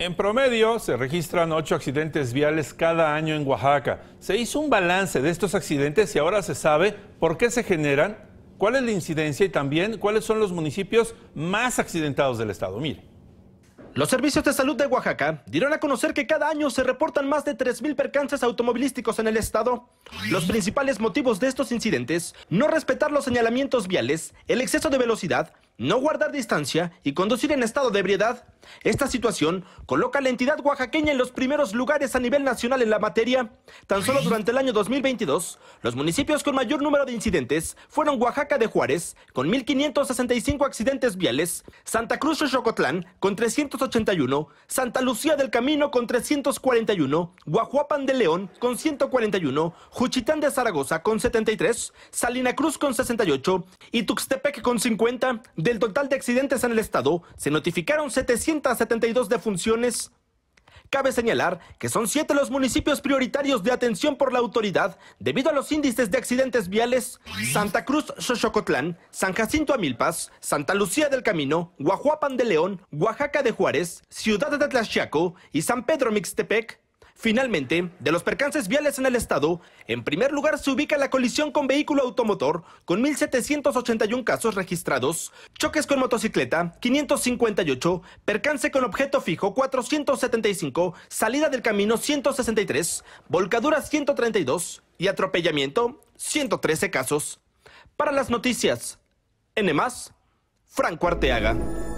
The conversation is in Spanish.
En promedio, se registran ocho accidentes viales cada año en Oaxaca. Se hizo un balance de estos accidentes y ahora se sabe por qué se generan, cuál es la incidencia y también cuáles son los municipios más accidentados del estado. Mire. Los servicios de salud de Oaxaca dieron a conocer que cada año se reportan más de 3.000 percances automovilísticos en el estado. Los principales motivos de estos incidentes, no respetar los señalamientos viales, el exceso de velocidad, no guardar distancia y conducir en estado de ebriedad. Esta situación coloca a la entidad oaxaqueña en los primeros lugares a nivel nacional en la materia. Tan solo durante el año 2022, los municipios con mayor número de incidentes fueron Oaxaca de Juárez, con 1.565 accidentes viales, Santa Cruz de Xocotlán, con 381, Santa Lucía del Camino, con 341, Guajuapan de León, con 141, Juchitán de Zaragoza, con 73, Salina Cruz, con 68 y Tuxtepec, con 50. Del total de accidentes en el estado, se notificaron 700 de defunciones. Cabe señalar que son siete los municipios prioritarios de atención por la autoridad debido a los índices de accidentes viales. Santa Cruz, Xochocotlán, San Jacinto Amilpas, Santa Lucía del Camino, Guajuapan de León, Oaxaca de Juárez, Ciudad de Tlaxiaco y San Pedro Mixtepec. Finalmente, de los percances viales en el estado, en primer lugar se ubica la colisión con vehículo automotor, con 1.781 casos registrados, choques con motocicleta, 558, percance con objeto fijo, 475, salida del camino, 163, volcadura, 132 y atropellamiento, 113 casos. Para las noticias, N+, Franco Arteaga.